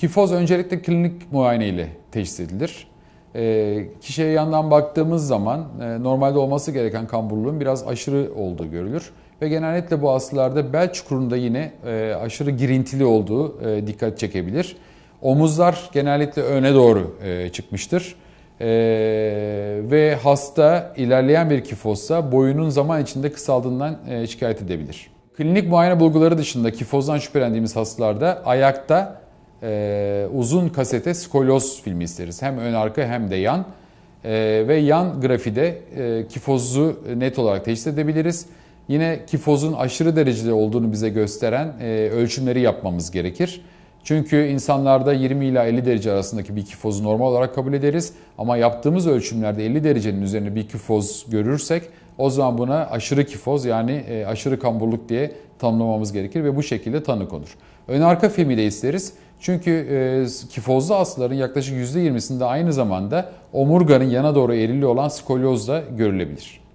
Kifoz öncelikle klinik muayene ile teşhis edilir. E, kişiye yandan baktığımız zaman e, normalde olması gereken kamburluğun biraz aşırı olduğu görülür. Ve genellikle bu hastalarda bel çukurunda yine e, aşırı girintili olduğu e, dikkat çekebilir. Omuzlar genellikle öne doğru e, çıkmıştır. E, ve hasta ilerleyen bir kifozsa boyunun zaman içinde kısaldığından e, şikayet edebilir. Klinik muayene bulguları dışında kifozdan şüphelendiğimiz hastalarda ayakta e, uzun kasete skoloz filmi isteriz. Hem ön arka hem de yan. E, ve yan grafide e, kifozu net olarak teşhis edebiliriz. Yine kifozun aşırı derecede olduğunu bize gösteren e, ölçümleri yapmamız gerekir. Çünkü insanlarda 20 ila 50 derece arasındaki bir kifozu normal olarak kabul ederiz. Ama yaptığımız ölçümlerde 50 derecenin üzerine bir kifoz görürsek o zaman buna aşırı kifoz yani e, aşırı kamburluk diye tanımlamamız gerekir ve bu şekilde tanı konur. Ön arka filmi de isteriz. Çünkü e, kifozlu hastaların yaklaşık %20'sinde aynı zamanda omurganın yana doğru eğriliği olan skolyoz da görülebilir.